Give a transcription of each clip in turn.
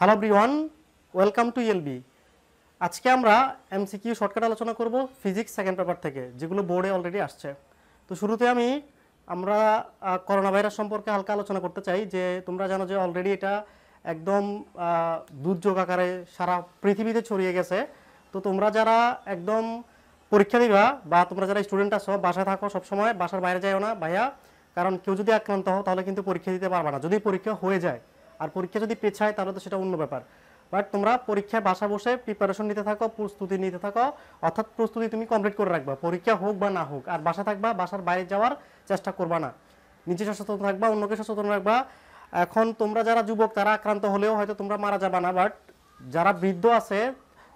hello everyone welcome to ELB আজকে আমরা MCQ shortcut আলোচনা করব ফিজিক্স সেকেন্ড পেপার থেকে যেগুলো বোর্ডে অলরেডি আসছে তো শুরুতে আমি আমরা করোনা ভাইরাস সম্পর্কে হালকা আলোচনা করতে চাই যে তোমরা জানো যে অলরেডি এটা একদম দুর্যোগ আকারে সারা পৃথিবীতে ছড়িয়ে গেছে তো তোমরা যারা একদম পরীক্ষা দিবা বা তোমরা যারা স্টুডেন্ট আসো বাসায় থাকো সবসময় বাসার বাইরে যাও না ভাইয়া কারণ কেউ যদি আক্রান্ত হও তাহলে কিন্তু পরীক্ষা দিতে পারবা না যদি পরীক্ষা হয়ে যায় আর পরীক্ষা যদি পেছ হয় তাহলে তো সেটা অন্য ব্যাপার বাট তোমরা পরীক্ষায় বাসা বসে প্রিপারেশন নিতে থাকো প্রস্তুতি নিতে থাকো অর্থাৎ প্রস্তুতি তুমি কমপ্লিট করে রাখবা পরীক্ষা হোক বা না হোক আর বাসা থাকবা বাসার বাইরে যাওয়ার চেষ্টা করবা না নিজে সচেতন থাকবা অন্যকে সচেতন রাখবা এখন তোমরা যারা যুবক তারা আক্রান্ত হলেও হয়তো তোমরা মারা যাবা না বাট যারা বৃদ্ধ আছে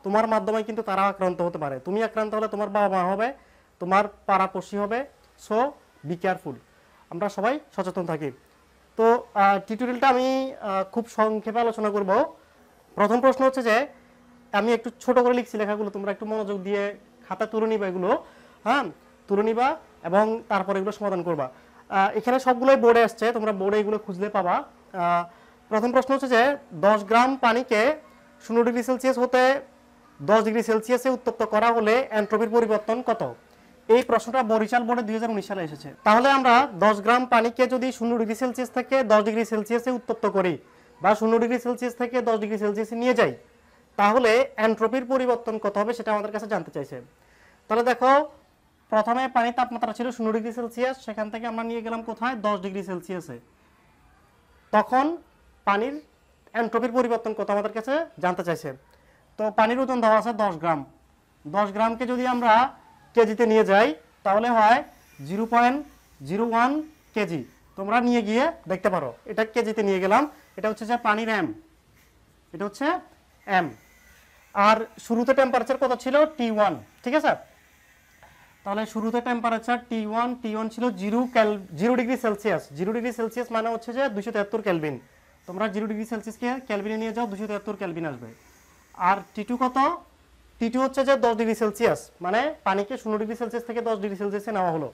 তোমার মাধ্যমে কিন্তু তারা আক্রান্ত হতে পারে তুমি আক্রান্ত হলে তোমার বাবা মা হবে তোমার পাড়াপড়শি হবে সো বি কেয়ারফুল আমরা সবাই সচেতন থাকি তো টিউটোরিয়ালটা আমি খুব সংক্ষেপে আলোচনা করব প্রথম প্রশ্ন হচ্ছে যে আমি একটু ছোট করে লিখছি লেখাগুলো তোমরা একটু মনোযোগ দিয়ে খাতা তুলে নিবা এগুলো হ্যাঁ তুলে নিবা এবং তারপর এগুলো সমাধান করবা এখানে সবগুলোই বোর্ডে আসছে তোমরা বোর্ডে এগুলো খুঁজলে পাবা প্রথম প্রশ্ন হচ্ছে যে দশ গ্রাম পানিকে শূন্য ডিগ্রি সেলসিয়াস হতে দশ ডিগ্রি সেলসিয়াসে উত্তপ্ত করা হলে অ্যান্ট্রোপির পরিবর্তন কত এই প্রশ্নটা বরিশাল বোর্ডে দুই সালে এসেছে তাহলে আমরা দশ গ্রাম পানিকে যদি শূন্য ডিগ্রি সেলসিয়াস থেকে দশ ডিগ্রি সেলসিয়াসে উত্তপ্ত করি বা শূন্য ডিগ্রি সেলসিয়াস থেকে দশ ডিগ্রি সেলসিয়াসে নিয়ে যাই তাহলে অ্যান্ট্রোপির পরিবর্তন কত হবে সেটা আমাদের কাছে জানতে চাইছে তাহলে দেখো প্রথমে পানির তাপমাত্রা ছিল শূন্য ডিগ্রি সেলসিয়াস সেখান থেকে আমরা নিয়ে গেলাম কোথায় দশ ডিগ্রি সেলসিয়াসে তখন পানির অ্যান্ট্রোপির পরিবর্তন কত আমাদের কাছে জানতে চাইছে তো পানির ওজন দেওয়া আছে দশ গ্রাম দশ গ্রামকে যদি আমরা কেজিতে নিয়ে যাই তাহলে হয় zero point zero one kg তোমরা নিয়ে গিয়ে দেখতে পারো এটা কেজিতে নিয়ে গেলাম এটা হচ্ছে যে পানির এম এটা হচ্ছে এম আর শুরুতে টেম্পারেচার কত ছিল টি ওয়ান ঠিক আছে তাহলে শুরুতে temperature T one T one ছিল জিরো ক্যাল zero degree Celsius zero degree Celsius মানে হচ্ছে যে দুশো তেহাত্তর ক্যালবিন তোমরা জিরো ডিগ্রি সেলসিয়াসকে ক্যালভিনে নিয়ে যাও দুশো তেহাত্তর ক্যালভিন আসবে আর টি টু কত তৃতীয় হচ্ছে যে দশ ডিগ্রি সেলসিয়াস মানে পানিকে শূন্য ডিগ্রি সেলসিয়াস থেকে দশ ডিগ্রি সেলসিয়াসে নেওয়া হলো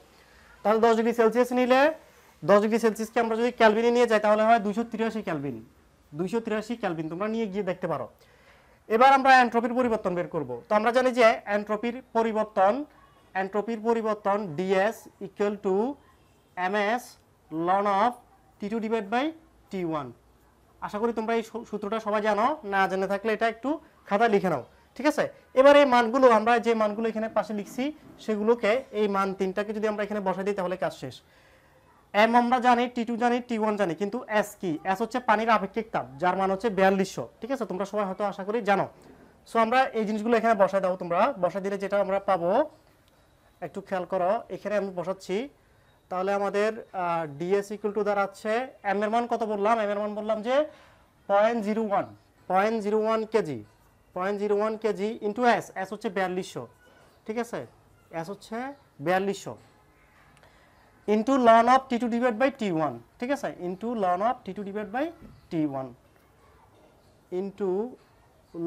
তাহলে দশ ডিগ্রি সেলসিয়াস নিলে দশ ডিগ্রি সেলসিয়াসকে আমরা যদি ক্যালবিনে নিয়ে যাই তাহলে হয় দুশো তিরাশি ক্যালভিন দুইশো তিরাশি ক্যালভিন তোমরা নিয়ে গিয়ে দেখতে পারো এবার আমরা অ্যান্ট্রপির পরিবর্তন বের করব তো আমরা জানি যে অ্যান্ট্রপির পরিবর্তন অ্যান্ট্রপির পরিবর্তন DS equal to M S ln of T two divide by T one আশা করি তোমরা এই সূত্রটা সবাই জানো না জেনে থাকলে এটা একটু খাতা লিখে নাও ঠিক আছে এবার এই মানগুলো আমরা যে মানগুলো এখানে পাশে লিখছি সেগুলোকে এই মান তিনটাকে যদি আমরা এখানে বসাই দিই তাহলে কাজ শেষ এম আমরা জানি টি টু জানি টি ওয়ান জানি কিন্তু এস কি এস হচ্ছে পানির আপেক্ষিক তাপ যার মান হচ্ছে বিয়াল্লিশশো ঠিক আছে তোমরা সবাই হয়তো আশা করি জানো সো আমরা এই জিনিসগুলো এখানে বসাই দাও তোমরা বসাই দিলে যেটা আমরা পাবো একটু খেয়াল করো এখানে আমি বসাচ্ছি তাহলে আমাদের ডিএস ইকুয়াল টু দাঁড়াচ্ছে এম এর মান কত বললাম এম এর মান বললাম যে point zero one point zero one kg point zero one kg into S S হচ্ছে বিয়াল্লিশশো ঠিক আছে এস হচ্ছে বিয়াল্লিশশো into ln of T two divide by T one ঠিক আছে into ln of T two divide by T one into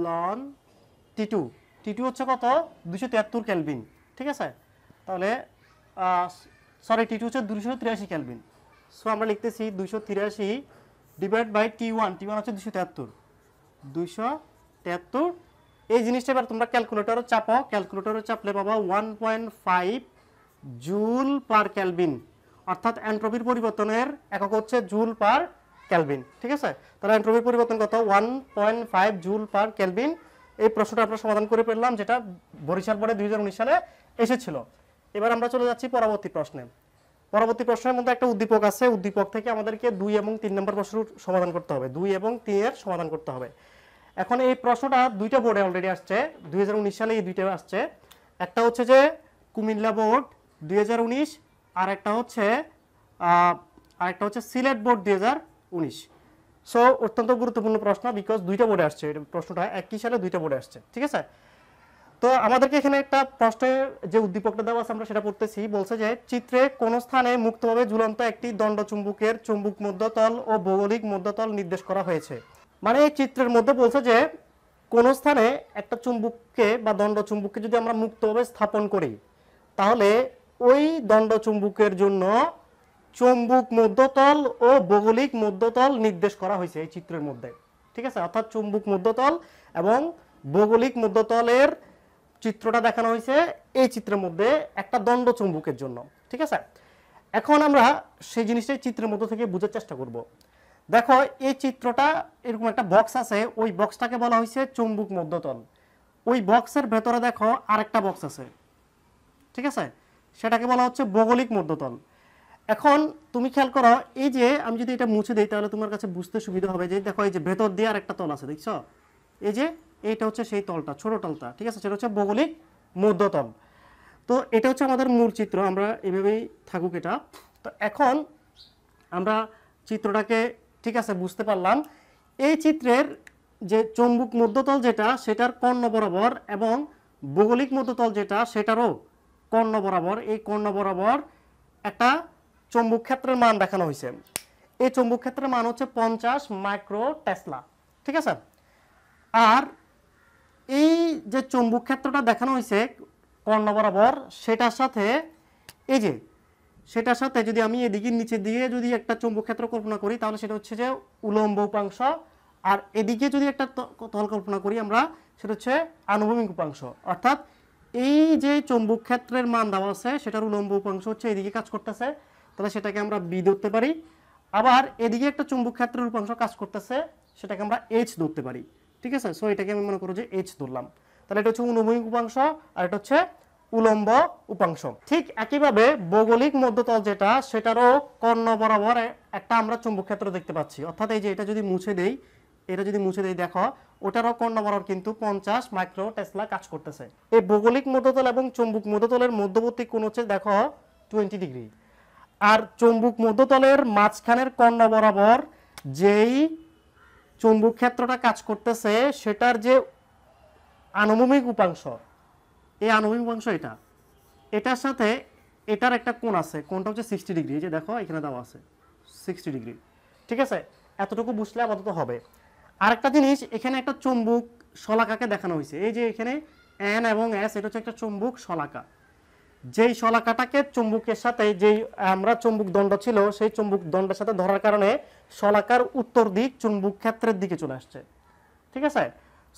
ln T two T two হচ্ছে কত দুশো তিয়াত্তর ক্যালভিন ঠিক আছে তাহলে সরি টি টু হচ্ছে দুশো তিরাশি ক্যালভিন সো আমরা লিখতেছি দুশো তিরাশি divide by T one T one হচ্ছে দুশো তিয়াত্তর দুশো তেহাত্তর এই জিনিসটা এবার তোমরা ক্যালকুলেটারও চাপাও ক্যালকুলেটারও চাপলে পাবা one point five joule per kelvin অর্থাৎ অ্যান্ট্রোপির পরিবর্তনের একক হচ্ছে জুল পার ক্যালভিন ঠিক আছে তাহলে অ্যান্ট্রোপির পরিবর্তন কত one point five joule per kelvin এই প্রশ্নটা আমরা সমাধান করে পেলাম যেটা বরিশাল পরে দুই সালে এসেছিল এবার আমরা চলে যাচ্ছি পরবর্তী প্রশ্নে পরবর্তী প্রশ্নের মধ্যে একটা উদ্দীপক আছে উদ্দীপক থেকে আমাদেরকে দুই এবং তিন নম্বর প্রশ্নের সমাধান করতে হবে দুই এবং তিনের সমাধান করতে হবে এখন এই প্রশ্নটা দুইটা বোর্ডে অলরেডি আসছে দুই সালে এই দুইটা আসছে একটা হচ্ছে যে কুমিল্লা বোর্ড দুই আর একটা হচ্ছে আর একটা হচ্ছে সিলেট বোর্ড দুই সো অত্যন্ত গুরুত্বপূর্ণ প্রশ্ন বিকজ দুইটা বোর্ডে আসছে প্রশ্নটা একই সালে দুইটা বোর্ডে আসছে ঠিক আছে তো আমাদেরকে এখানে একটা প্রশ্নের যে উদ্দীপকটা দেওয়া আছে আমরা সেটা পড়তেছি বলছে যে চিত্রে কোন স্থানে মুক্তভাবে ঝুলন্ত একটি দণ্ড চুম্বুকের চুম্বুক মধ্যতল ও ভৌগোলিক মধ্যতল নির্দেশ করা হয়েছে মানে এই চিত্রের মধ্যে বলছে যে কোন স্থানে একটা চুম্বককে বা দণ্ড চুম্বককে যদি আমরা মুক্তভাবে স্থাপন করি তাহলে ওই দণ্ড চুম্বকের জন্য চুম্বক মধ্যতল ও ভৌগোলিক মধ্যতল নির্দেশ করা হয়েছে এই চিত্রের মধ্যে ঠিক আছে অর্থাৎ চুম্বক মধ্যতল এবং ভৌগোলিক মধ্যতলের চিত্রটা দেখানো হয়েছে এই চিত্রের মধ্যে একটা দণ্ড চুম্বকের জন্য ঠিক আছে এখন আমরা সেই জিনিসটাই চিত্রের মধ্যে থেকে বোঝার চেষ্টা করব দেখো এই চিত্রটা এরকম একটা বক্স আছে ওই বক্সটাকে বলা হয়েছে চুম্বুক মধ্যতল ওই বক্সের ভেতরে দেখো আরেকটা বক্স আছে ঠিক আছে সেটাকে বলা হচ্ছে ভৌগোলিক মধ্যতল এখন তুমি খেয়াল করো এই যে আমি যদি এটা মুছে দিই তাহলে তোমার কাছে বুঝতে সুবিধা হবে যে দেখো এই যে ভেতর দিয়ে আরেকটা তল আছে দেখছো এই যে এইটা হচ্ছে সেই তলটা ছোট তলটা ঠিক আছে সেটা হচ্ছে ভৌগোলিক মধ্যতল তো এটা হচ্ছে আমাদের মূল চিত্র আমরা এভাবেই থাকুক এটা তো এখন আমরা চিত্রটাকে ঠিক আছে বুঝতে পারলাম এই চিত্রের যে চম্বুক মধ্যতল যেটা সেটার কর্ণ বরাবর এবং ভৌগোলিক মধ্যতল যেটা সেটারও কর্ণ বরাবর এই কর্ণ বরাবর একটা চম্বুক ক্ষেত্রের মান দেখানো হয়েছে এই চম্বুক ক্ষেত্রের মান হচ্ছে পঞ্চাশ মাইক্রো টেসলা ঠিক আছে আর এই যে চম্বুক ক্ষেত্রটা দেখানো হয়েছে কর্ণ বরাবর সেটার সাথে এই যে সেটার সাথে যদি আমি এদিকে নিচে দিয়ে যদি একটা চুম্বক ক্ষেত্র কল্পনা করি তাহলে সেটা হচ্ছে যে উলম্ব উপাংশ আর এদিকে যদি একটা তল কল্পনা করি আমরা সেটা হচ্ছে আনুভূমিক উপাংশ অর্থাৎ এই যে চৌম্বক ক্ষেত্রের মান দেওয়া আছে সেটার উলম্ব উপাংশ হচ্ছে এদিকে কাজ করতেছে তাহলে সেটাকে আমরা বি ধরতে পারি আবার এদিকে একটা চুম্বক ক্ষেত্রের উপাংশ কাজ করতেছে সেটাকে আমরা এইচ ধরতে পারি ঠিক আছে সো এটাকে আমি মনে করো যে এইচ ধরলাম তাহলে এটা হচ্ছে অনুভূমিক উপাংশ আর এটা হচ্ছে উলম্ব উপাংশ ঠিক একইভাবে ভৌগোলিক মধ্যতল যেটা সেটারও কর্ণ বরাবর একটা আমরা চুম্বক ক্ষেত্র দেখতে পাচ্ছি অর্থাৎ এই যে এটা যদি মুছে দেই এটা যদি মুছে দেই দেখো ওটারও কর্ণ বরাবর কিন্তু পঞ্চাশ মাইক্রো টেসলা কাজ করতেছে এই ভৌগোলিক মধ্যতল এবং চুম্বুক মধ্যতলের মধ্যবর্তী কোণ হচ্ছে দেখো টোয়েন্টি ডিগ্রি আর চুম্বুক মধ্যতলের মাঝখানের কর্ণ বরাবর যেই চুম্বুক ক্ষেত্রটা কাজ করতেছে সেটার যে আনুভূমিক উপাংশ এই আনুভূমিক এটা এটার সাথে এটার একটা কোণ আছে কোণটা হচ্ছে সিক্সটি ডিগ্রি এই যে দেখো এখানে দেওয়া আছে সিক্সটি ডিগ্রি ঠিক আছে এতটুকু বুঝলে আপাতত হবে আরেকটা জিনিস এখানে একটা চুম্বুক শলাকাকে দেখানো হয়েছে এই যে এখানে এন এবং এস এটা হচ্ছে একটা চুম্বুক শলাকা যেই শলাকাটাকে চুম্বুকের সাথে যেই আমরা চুম্বুক দণ্ড ছিল সেই চুম্বুক দণ্ডের সাথে ধরার কারণে শলাকার উত্তর দিক চুম্বুক ক্ষেত্রের দিকে চলে আসছে ঠিক আছে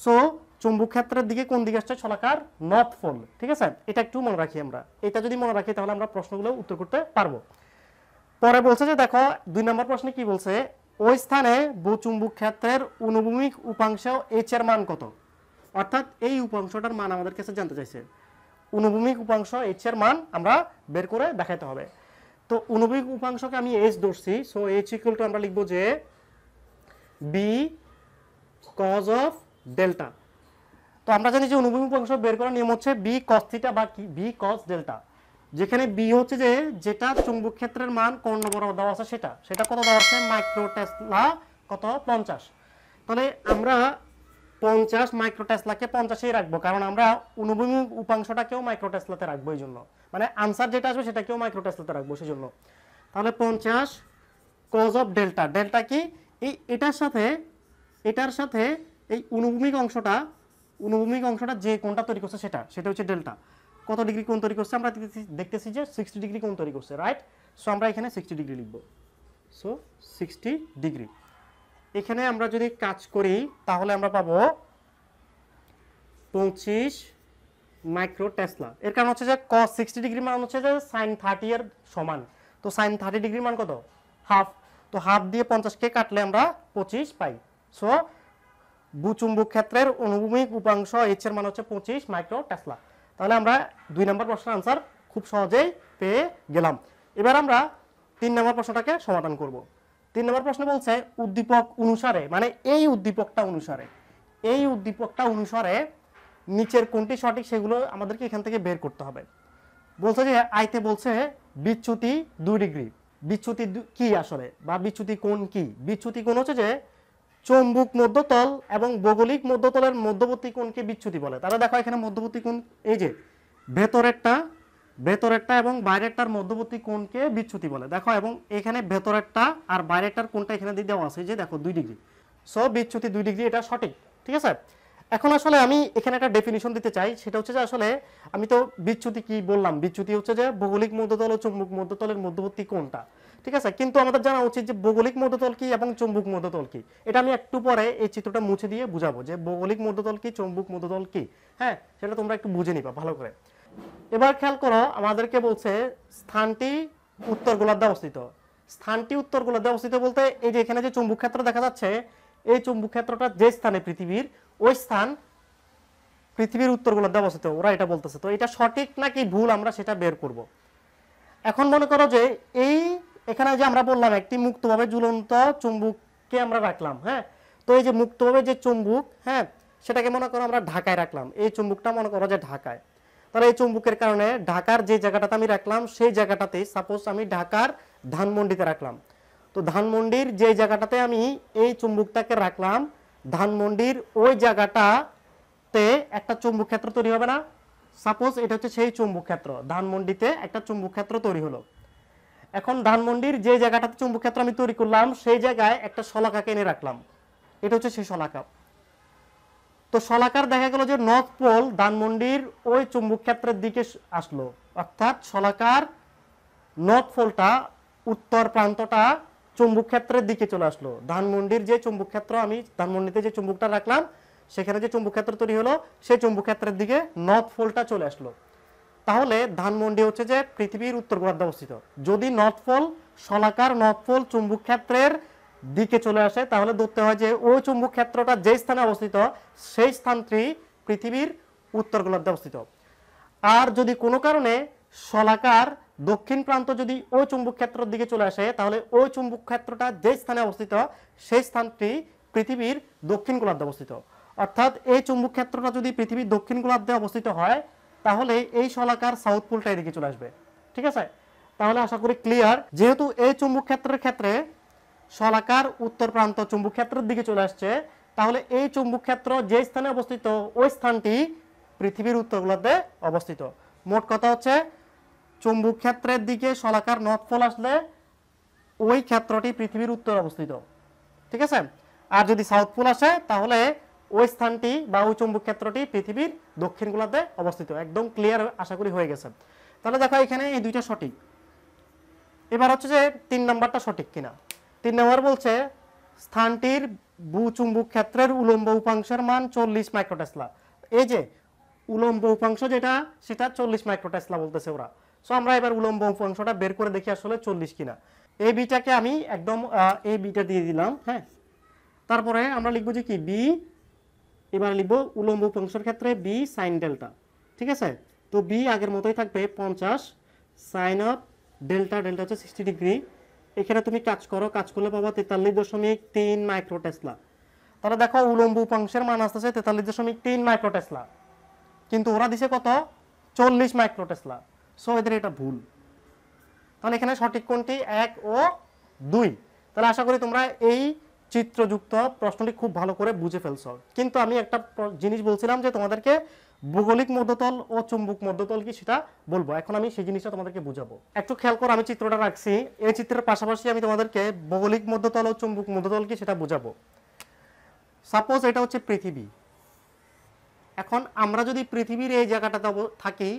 সো চুম্বক ক্ষেত্রের দিকে কোন দিকে আসছে ছলাকার নর্থ পোল ঠিক আছে এটা একটু মনে রাখি আমরা এটা যদি মনে রাখি তাহলে আমরা প্রশ্নগুলো উত্তর করতে পারবো পরে বলছে যে দেখো দুই নম্বর প্রশ্নে কি বলছে ওই স্থানে চুম্বক ক্ষেত্রের অনুভূমিক উপাংশ এইচ এর মান কত অর্থাৎ এই উপাংশটার মান আমাদের কাছে জানতে চাইছে অনুভূমিক উপাংশ এইচ এর মান আমরা বের করে দেখাতে হবে তো অনুভূমিক উপাংশকে আমি এইচ ধরছি সো এইচ ইকুয়াল টু আমরা লিখবো যে বি কজ অফ ডেল্টা তো আমরা জানি যে অনুভূমিক অংশ বের করার নিয়ম হচ্ছে বি কস থিটা বা কি বি কস ডেল্টা যেখানে বি হচ্ছে যে যেটা চুম্বক ক্ষেত্রের মান কর্ণ বরাবর দেওয়া আছে সেটা সেটা কত দেওয়া আছে মাইক্রো টেসলা কত পঞ্চাশ তাহলে আমরা পঞ্চাশ মাইক্রো টেসলাকে পঞ্চাশেই রাখবো কারণ আমরা অনুভূমিক উপাংশটাকেও মাইক্রো টেসলাতে রাখবো এই জন্য মানে আনসার যেটা আসবে সেটাকেও মাইক্রো টেসলাতে রাখবো সেই জন্য তাহলে পঞ্চাশ কজ অফ ডেল্টা ডেল্টা কি এই এটার সাথে এটার সাথে এই অনুভূমিক অংশটা অনুভূমিক অংশটা যে কোনটা তৈরি করছে সেটা সেটা হচ্ছে ডেল্টা কত ডিগ্রি কোন তৈরি করছে আমরা দেখতেছি যে সিক্সটি ডিগ্রি কোন তৈরি করছে রাইট সো আমরা এখানে সিক্সটি ডিগ্রি লিখব সো সিক্সটি ডিগ্রি এখানে আমরা যদি কাজ করি তাহলে আমরা পাবো পঁচিশ মাইক্রো টেসলা এর কারণ হচ্ছে যে ক সিক্সটি ডিগ্রি মান হচ্ছে যে সাইন থার্টি এর সমান তো সাইন থার্টি ডিগ্রি মান কত হাফ তো হাফ দিয়ে পঞ্চাশকে কাটলে আমরা পঁচিশ পাই সো ভূচুম্বক ক্ষেত্রের অনুভূমিক উপাংশ এইচ এর মান হচ্ছে পঁচিশ মাইক্রো টেসলা তাহলে আমরা দুই নম্বর প্রশ্নের আনসার খুব সহজেই পেয়ে গেলাম এবার আমরা তিন নম্বর প্রশ্নটাকে সমাধান করব তিন নম্বর প্রশ্ন বলছে উদ্দীপক অনুসারে মানে এই উদ্দীপকটা অনুসারে এই উদ্দীপকটা অনুসারে নিচের কোনটি সঠিক সেগুলো আমাদেরকে এখান থেকে বের করতে হবে বলছে যে আইতে বলছে বিচ্ছুতি দুই ডিগ্রি বিচ্ছুতি কি আসলে বা বিচ্ছুতি কোন কি বিচ্ছুতি কোন হচ্ছে যে চম্বুক মধ্যতল এবং ভৌগোলিক মধ্যতলের মধ্যবর্তী কোণকে বিচ্ছুতি বলে তারা দেখো এখানে মধ্যবর্তী কোণ এই যে ভেতরেরটা ভেতরেরটা এবং বাইরেরটার মধ্যবর্তী কোণকে বিচ্ছুতি বলে দেখো এবং এখানে ভেতরেরটা আর বাইরেরটার কোণটা এখানে দিয়ে দেওয়া আছে যে দেখো দুই ডিগ্রি সো বিচ্ছুতি দুই ডিগ্রি এটা সঠিক ঠিক আছে এখন আসলে আমি এখানে একটা ডেফিনিশন দিতে চাই সেটা হচ্ছে যে আসলে আমি তো বিচ্ছুতি কি বললাম বিচ্যুতি হচ্ছে যে ভৌগোলিক মধ্যতল ও চম্বুক মধ্যতলের মধ্যবর্তী কোণটা ঠিক আছে কিন্তু আমাদের জানা উচিত যে ভৌগোলিক মধ্যতল কি এবং চুম্বুক মধ্যতল কি এটা আমি একটু পরে এই চিত্রটা মুছে দিয়ে বুঝাবো যে ভৌগোলিক মধ্যতল কি চুম্বক মধ্যতল কি হ্যাঁ সেটা তোমরা একটু বুঝে নিবা ভালো করে এবার খেয়াল করো আমাদেরকে বলছে স্থানটি উত্তর গোলার্ধে অবস্থিত স্থানটি উত্তর গোলার্ধে অবস্থিত বলতে এই যে এখানে যে চুম্বক ক্ষেত্র দেখা যাচ্ছে এই চুম্বক ক্ষেত্রটা যে স্থানে পৃথিবীর ওই স্থান পৃথিবীর উত্তর গোলার্ধে অবস্থিত ওরা এটা বলতেছে তো এটা সঠিক নাকি ভুল আমরা সেটা বের করব এখন মনে করো যে এই এখানে যে আমরা বললাম একটি মুক্তভাবে ঝুলন্ত চুম্বুককে আমরা রাখলাম হ্যাঁ তো এই যে মুক্তভাবে যে চুম্বুক হ্যাঁ সেটাকে মনে করো আমরা ঢাকায় রাখলাম এই চুম্বুকটা মনে করো যে ঢাকায় তাহলে এই চুম্বুকের কারণে ঢাকার যে জায়গাটাতে আমি রাখলাম সেই জায়গাটাতে সাপোজ আমি ঢাকার ধানমন্ডিতে রাখলাম তো ধানমন্ডির যে জায়গাটাতে আমি এই চুম্বুকটাকে রাখলাম ধানমন্ডির ওই জায়গাটাতে একটা চুম্বুক ক্ষেত্র তৈরি হবে না সাপোজ এটা হচ্ছে সেই চুম্বুক ক্ষেত্র ধানমন্ডিতে একটা চুম্বুক ক্ষেত্র তৈরি হলো এখন ধানমন্ডির যে জায়গাটাতে চুম্বক ক্ষেত্র আমি তৈরি করলাম সেই জায়গায় একটা শলাকা কেনে রাখলাম এটা হচ্ছে সেই শলাকা তো শলাকার দেখা গেল যে নর্থ পোল ধানমন্ডির ওই চুম্বক ক্ষেত্রের দিকে আসলো অর্থাৎ শলাকার নর্থ পোলটা উত্তর প্রান্তটা চুম্বক ক্ষেত্রের দিকে চলে আসলো ধানমন্ডির যে চুম্বক ক্ষেত্র আমি ধানমন্ডিতে যে চুম্বকটা রাখলাম সেখানে যে চুম্বক ক্ষেত্র তৈরি হলো সেই চুম্বক ক্ষেত্রের দিকে নর্থ পোলটা চলে আসলো তাহলে ধানমন্ডি হচ্ছে যে পৃথিবীর উত্তর গোলার্ধে অবস্থিত যদি নর্থফল শলাকার নর্থফল চুম্বুক ক্ষেত্রের দিকে চলে আসে তাহলে ধরতে হয় যে ওই চুম্বুক ক্ষেত্রটা যে স্থানে অবস্থিত সেই স্থানটি পৃথিবীর উত্তর গোলার্ধে অবস্থিত আর যদি কোনো কারণে সলাকার দক্ষিণ প্রান্ত যদি ওই চুম্বুক ক্ষেত্রের দিকে চলে আসে তাহলে ওই চুম্বুক ক্ষেত্রটা যে স্থানে অবস্থিত সেই স্থানটি পৃথিবীর দক্ষিণ গোলার্ধে অবস্থিত অর্থাৎ এই চুম্বুক ক্ষেত্রটা যদি পৃথিবীর দক্ষিণ গোলার্ধে অবস্থিত হয় তাহলে এই শলাকার সাউথ পোলটা এদিকে চলে আসবে ঠিক আছে তাহলে আশা করি ক্লিয়ার যেহেতু এই চুম্বক ক্ষেত্রের ক্ষেত্রে শলাকার উত্তর প্রান্ত চুম্বক ক্ষেত্রের দিকে চলে আসছে তাহলে এই চুম্বক ক্ষেত্র যে স্থানে অবস্থিত ওই স্থানটি পৃথিবীর উত্তরগুলোতে অবস্থিত মোট কথা হচ্ছে চুম্বক ক্ষেত্রের দিকে শলাকার পোল আসলে ওই ক্ষেত্রটি পৃথিবীর উত্তর অবস্থিত ঠিক আছে আর যদি সাউথ পোল আসে তাহলে ওই স্থানটি বা ওই চুম্বক ক্ষেত্রটি পৃথিবীর দক্ষিণ গোলার্ধে অবস্থিত একদম ক্লিয়ার আশা করি হয়ে গেছে তাহলে দেখো এখানে এই দুইটা সঠিক এবার হচ্ছে যে তিন নম্বরটা সঠিক কিনা তিন নম্বর বলছে স্থানটির ভূচুম্বক ক্ষেত্রের উলম্ব উপাংশের মান চল্লিশ মাইক্রোটেসলা এই যে উলম্ব উপাংশ যেটা সেটা চল্লিশ মাইক্রোটেসলা বলতেছে ওরা সো আমরা এবার উলম্ব উপাংশটা বের করে দেখি আসলে চল্লিশ কিনা এই বিটাকে আমি একদম এই বিটা দিয়ে দিলাম হ্যাঁ তারপরে আমরা লিখবো যে কি বি এবার লিখব উলম্ব উপাংশের ক্ষেত্রে বি সাইন ডেল্টা ঠিক আছে তো বি আগের মতোই থাকবে পঞ্চাশ সাইন অফ ডেল্টা ডেল্টা হচ্ছে সিক্সটি ডিগ্রি এখানে তুমি কাজ করো কাজ করলে পাবা তেতাল্লিশ দশমিক তিন মাইক্রোটেসলা তাহলে দেখো উলম্ব উপাংশের মান আসতেছে তেতাল্লিশ দশমিক তিন মাইক্রোটেসলা কিন্তু ওরা দিছে কত চল্লিশ মাইক্রোটেসলা সো এদের এটা ভুল তাহলে এখানে সঠিক কোনটি এক ও দুই তাহলে আশা করি তোমরা এই চিত্রযুক্ত প্রশ্নটি খুব ভালো করে বুঝে ফেলছ কিন্তু আমি একটা জিনিস বলছিলাম যে তোমাদেরকে ভৌগোলিক মধ্যতল ও চুম্বক মধ্যতল কি সেটা বলবো এখন আমি সেই জিনিসটা তোমাদেরকে বুঝাবো একটু খেয়াল করো আমি চিত্রটা রাখছি এই চিত্রের পাশাপাশি আমি তোমাদেরকে ভৌগোলিক মধ্যতল ও চুম্বক মধ্যতল কি সেটা বুঝাবো সাপোজ এটা হচ্ছে পৃথিবী এখন আমরা যদি পৃথিবীর এই জায়গাটাতে থাকি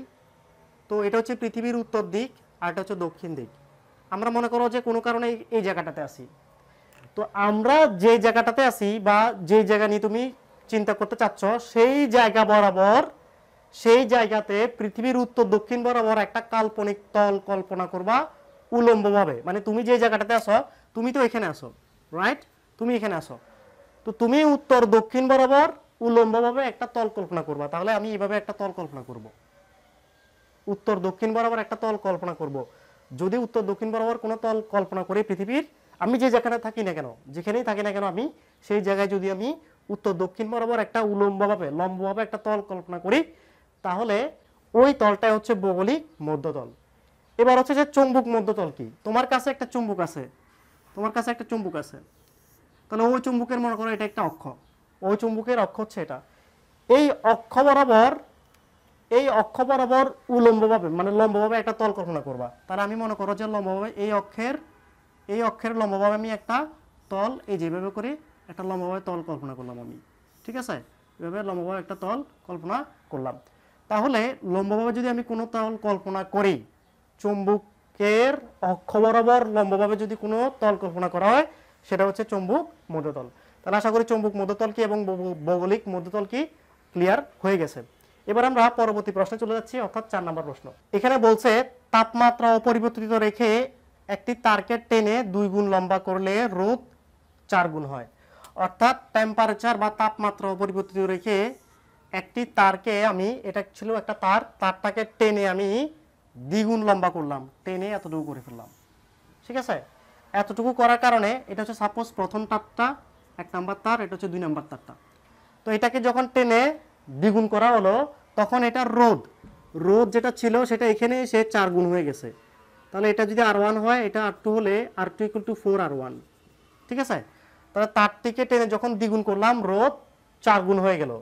তো এটা হচ্ছে পৃথিবীর উত্তর দিক আর এটা হচ্ছে দক্ষিণ দিক আমরা মনে করো যে কোনো কারণে এই জায়গাটাতে আসি তো আমরা যে জায়গাটাতে আছি বা যে জায়গা নিয়ে তুমি চিন্তা করতে চাচ্ছ সেই জায়গা বরাবর সেই জায়গাতে পৃথিবীর উত্তর দক্ষিণ বরাবর একটা কাল্পনিক তল কল্পনা করবা উলম্বভাবে মানে তুমি যে জায়গাটাতে আসো তুমি তো এখানে আসো রাইট তুমি এখানে আসো তো তুমি উত্তর দক্ষিণ বরাবর উলম্বভাবে একটা তল কল্পনা করবা তাহলে আমি এভাবে একটা তল কল্পনা করব উত্তর দক্ষিণ বরাবর একটা তল কল্পনা করব যদি উত্তর দক্ষিণ বরাবর কোনো তল কল্পনা করে পৃথিবীর আমি যে যেখানে থাকি না কেন যেখানেই থাকি না কেন আমি সেই জায়গায় যদি আমি উত্তর দক্ষিণ বরাবর একটা উলম্বভাবে লম্বভাবে একটা তল কল্পনা করি তাহলে ওই তলটাই হচ্ছে ভৌগোলিক মধ্যতল এবার হচ্ছে যে চম্বুক মধ্যতল কি তোমার কাছে একটা চুম্বুক আছে তোমার কাছে একটা চুম্বুক আছে তাহলে ওই চুম্বুকের মনে করো এটা একটা অক্ষ ওই চুম্বকের অক্ষ হচ্ছে এটা এই অক্ষ বরাবর এই অক্ষ বরাবর উলম্বভাবে মানে লম্বভাবে একটা তল কল্পনা করবা তাহলে আমি মনে করো যে লম্বভাবে এই অক্ষের এই অক্ষের লম্বভাবে আমি একটা তল এই যেভাবে করে একটা লম্বভাবে তল কল্পনা করলাম আমি ঠিক আছে এভাবে লম্বভাবে একটা তল কল্পনা করলাম তাহলে লম্বভাবে যদি আমি কোনো তল কল্পনা করি চুম্বুকের অক্ষ বরাবর লম্বভাবে যদি কোনো তল কল্পনা করা হয় সেটা হচ্ছে চুম্বুক মধ্যতল তাহলে আশা করি চুম্বুক মধ্যতল কি এবং ভৌগোলিক মধ্যতল কি ক্লিয়ার হয়ে গেছে এবার আমরা পরবর্তী প্রশ্নে চলে যাচ্ছি অর্থাৎ চার নম্বর প্রশ্ন এখানে বলছে তাপমাত্রা অপরিবর্তিত রেখে একটি তারকে টেনে দুই গুণ লম্বা করলে রোদ চার গুণ হয় অর্থাৎ টেম্পারেচার বা তাপমাত্রা পরিবর্তিত রেখে একটি তারকে আমি এটা ছিল একটা তার তারটাকে টেনে আমি দ্বিগুণ লম্বা করলাম টেনে এতটুকু করে ফেললাম ঠিক আছে এতটুকু করার কারণে এটা হচ্ছে সাপোজ প্রথম তারটা এক নাম্বার তার এটা হচ্ছে দুই নাম্বার তারটা তো এটাকে যখন টেনে দ্বিগুণ করা হলো তখন এটা রোদ রোদ যেটা ছিল সেটা এখানে এসে চার গুণ হয়ে গেছে তাহলে এটা যদি আর ওয়ান হয় এটা আর টু হলে R two equal to four R one ঠিক আছে তাহলে তারটিকে টেনে যখন দ্বিগুণ করলাম রোধ চার গুণ হয়ে গেল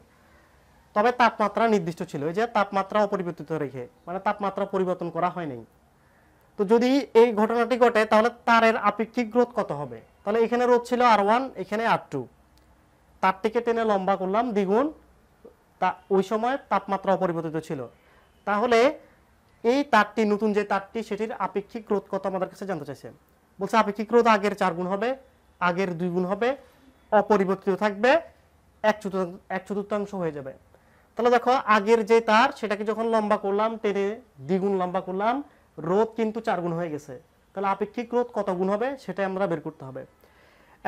তবে তাপমাত্রা নির্দিষ্ট ছিল যে তাপমাত্রা অপরিবর্তিত রেখে মানে তাপমাত্রা পরিবর্তন করা হয় নাই তো যদি এই ঘটনাটি ঘটে তাহলে তারের আপেক্ষিক রোধ কত হবে তাহলে এখানে রোধ ছিল আর ওয়ান এখানে আর টু তারটিকে টেনে লম্বা করলাম দ্বিগুণ তা ওই সময় তাপমাত্রা অপরিবর্তিত ছিল তাহলে এই তারটি নতুন যে তারটি সেটির আপেক্ষিক রোধ কত আমাদের কাছে জানতে চাইছে বলছে আপেক্ষিক রোধ আগের চার গুণ হবে আগের দুই গুণ হবে অপরিবর্তিত থাকবে এক চতুর্থ এক চতুর্থাংশ হয়ে যাবে তাহলে দেখো আগের যে তার সেটাকে যখন লম্বা করলাম টেনে দ্বিগুণ লম্বা করলাম রোধ কিন্তু চার গুণ হয়ে গেছে তাহলে আপেক্ষিক রোধ কত গুণ হবে সেটাই আমরা বের করতে হবে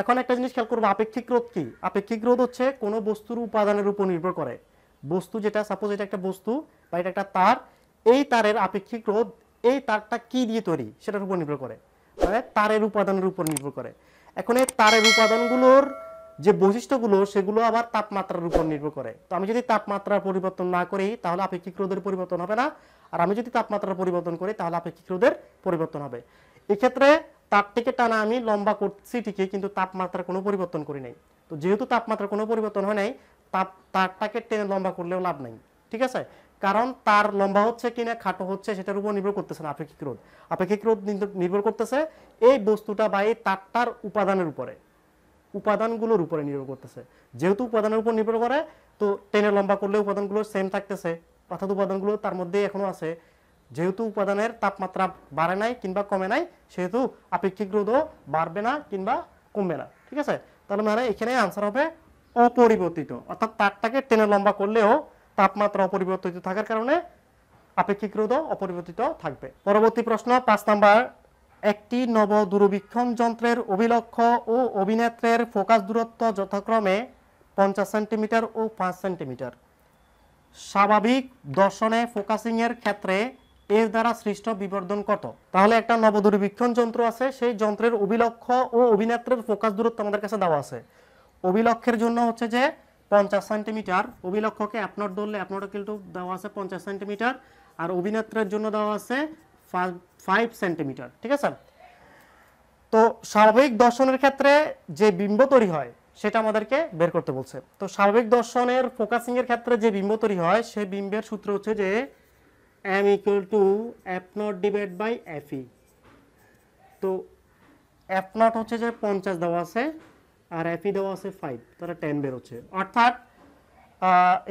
এখন একটা জিনিস খেয়াল করবো আপেক্ষিক রোধ কি আপেক্ষিক রোধ হচ্ছে কোনো বস্তুর উপাদানের উপর নির্ভর করে বস্তু যেটা সাপোজ এটা একটা বস্তু বা এটা একটা তার এই তারের আপেক্ষিক রোধ এই তারটা কি দিয়ে তৈরি সেটার উপর নির্ভর করে মানে তারের উপাদানের উপর নির্ভর করে এখন এই তারের উপাদানগুলোর যে বৈশিষ্ট্যগুলো সেগুলো আবার তাপমাত্রার উপর নির্ভর করে তো আমি যদি তাপমাত্রা পরিবর্তন না করি তাহলে আপেক্ষিক রোধের পরিবর্তন হবে না আর আমি যদি তাপমাত্রা পরিবর্তন করি তাহলে আপেক্ষিক রোধের পরিবর্তন হবে এক্ষেত্রে তারটিকে টানা আমি লম্বা করছি ঠিকই কিন্তু তাপমাত্রা কোনো পরিবর্তন করি নাই তো যেহেতু তাপমাত্রা কোনো পরিবর্তন হয় নাই তাপ তারটাকে টেনে লম্বা করলেও লাভ নাই ঠিক আছে কারণ তার লম্বা হচ্ছে কিনা খাটো হচ্ছে সেটার উপর নির্ভর করতেছে না আপেক্ষিক রোধ আপেক্ষিক রোধ নির্ভর করতেছে এই বস্তুটা বা এই তারটার উপাদানের উপরে উপাদানগুলোর উপরে নির্ভর করতেছে যেহেতু উপাদানের উপর নির্ভর করে তো টেনে লম্বা করলে উপাদানগুলো সেম থাকতেছে অর্থাৎ উপাদানগুলো তার মধ্যে এখনও আছে যেহেতু উপাদানের তাপমাত্রা বাড়ে নাই কিংবা কমে নাই সেহেতু আপেক্ষিক রোধও বাড়বে না কিংবা কমবে না ঠিক আছে তাহলে মানে এখানে আনসার হবে অপরিবর্তিত অর্থাৎ তারটাকে টেনে লম্বা করলেও তাপমাত্রা অপরিবর্তিত থাকার কারণে আপেক্ষিক রোধ অপরিবর্তিত থাকবে পরবর্তী প্রশ্ন পাঁচ নাম্বার একটি নব দূরবীক্ষণ যন্ত্রের অভিলক্ষ ও অভিনেত্রের ফোকাস দূরত্ব যথাক্রমে পঞ্চাশ সেন্টিমিটার ও পাঁচ সেন্টিমিটার স্বাভাবিক দর্শনে ফোকাসিংয়ের ক্ষেত্রে এর দ্বারা সৃষ্ট বিবর্ধন কত তাহলে একটা নব দূরবীক্ষণ যন্ত্র আছে সেই যন্ত্রের অভিলক্ষ ও অভিনেত্রের ফোকাস দূরত্ব আমাদের কাছে দেওয়া আছে অভিলক্ষের জন্য হচ্ছে যে পঞ্চাশ সেন্টিমিটার অভিলক্ষকে অ্যাপনট ধরলে অ্যাপনটও কিন্তু দেওয়া আছে পঞ্চাশ সেন্টিমিটার আর অভিনেত্রের জন্য দেওয়া আছে ফাইভ সেন্টিমিটার ঠিক আছে তো স্বাভাবিক দর্শনের ক্ষেত্রে যে বিম্ব তৈরি হয় সেটা আমাদেরকে বের করতে বলছে তো স্বাভাবিক দর্শনের ফোকাসিংয়ের ক্ষেত্রে যে বিম্ব তৈরি হয় সেই বিম্বের সূত্র হচ্ছে যে M equal to F not divide by F E তো এফ নট হচ্ছে যে পঞ্চাশ দেওয়া আছে আর এফি e দেওয়া আছে ফাইভ তাহলে টেন বেরোচ্ছে অর্থাৎ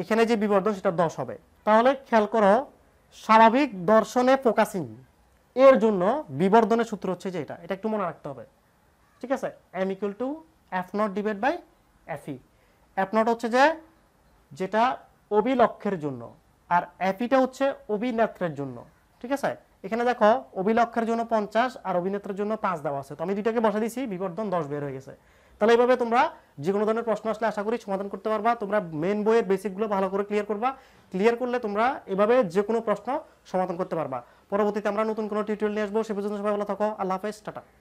এখানে যে বিবর্ধন সেটা দশ হবে তাহলে খেয়াল করো স্বাভাবিক দর্শনে ফোকাসিং এর জন্য বিবর্ধনের সূত্র হচ্ছে যে এটা এটা একটু মনে রাখতে হবে ঠিক আছে M equal to F not divide by এফি এফ নট হচ্ছে যে যেটা অভিলক্ষের জন্য আর অ্যাপিটা e হচ্ছে অভিনেত্রের জন্য ঠিক আছে এখানে দেখো অভিলক্ষের জন্য পঞ্চাশ আর অভিনেত্রের জন্য পাঁচ দেওয়া আছে তো আমি দুইটাকে বসা দিছি বিবর্ধন দশ বের হয়ে গেছে তাহলে এইভাবে তোমরা যে কোনো ধরনের প্রশ্ন আসলে আশা করি সমাধান করতে পারবা তোমরা মেন বইয়ের বেসিকগুলো ভালো করে ক্লিয়ার করবা ক্লিয়ার করলে তোমরা এভাবে যে কোনো প্রশ্ন সমাধান করতে পারবা পরবর্তীতে আমরা নতুন কোনো টিউটোরিয়াল নিয়ে আসবো সে পর্যন্ত সবাই ভালো থাকো আল্লাহ হাফেজ টাটা